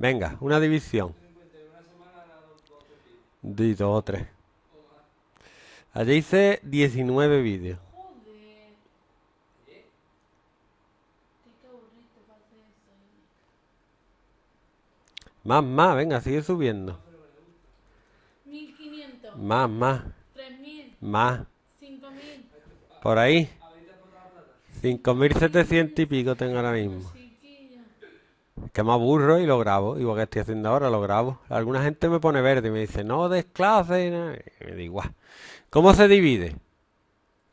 Venga, una división. De dos o tres. Ayer hice 19 vídeos. Más, más, venga, sigue subiendo. 1500. Más, más. 3000. Más. 5000. Por ahí. 5700 y pico tengo ahora mismo que me aburro y lo grabo. Igual que estoy haciendo ahora? Lo grabo. Alguna gente me pone verde y me dice, no desclase. Y me digo, Guau. ¿cómo se divide?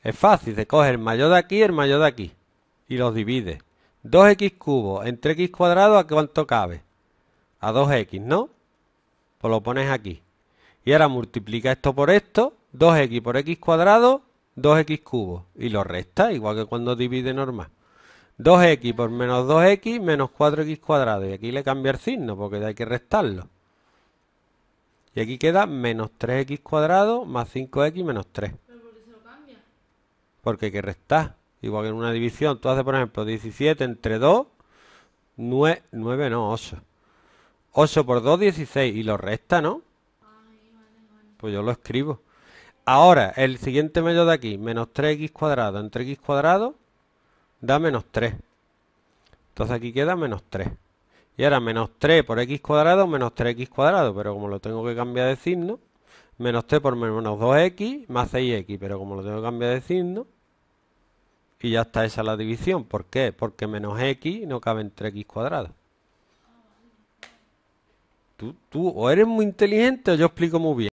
Es fácil, se coge el mayor de aquí y el mayor de aquí. Y los divide. 2x cubo entre x cuadrado, ¿a cuánto cabe? A 2x, ¿no? Pues lo pones aquí. Y ahora multiplica esto por esto, 2x por x cuadrado, 2x cubo. Y lo resta, igual que cuando divide normal. 2x por menos 2x menos 4x cuadrado. Y aquí le cambia el signo porque hay que restarlo. Y aquí queda menos 3x cuadrado más 5x menos 3. ¿Pero por qué se lo cambia? Porque hay que restar. Igual que en una división. Tú haces, por ejemplo, 17 entre 2, 9, no, 8. 8 por 2, 16. Y lo resta, ¿no? Pues yo lo escribo. Ahora, el siguiente medio de aquí, menos 3x cuadrado entre x cuadrado, da menos 3. Entonces aquí queda menos 3. Y ahora menos 3 por x cuadrado menos 3x cuadrado. Pero como lo tengo que cambiar de signo, menos 3 por menos 2x más 6x. Pero como lo tengo que cambiar de signo, y ya está esa la división. ¿Por qué? Porque menos x no cabe en 3x cuadrado. Tú, tú o eres muy inteligente o yo explico muy bien.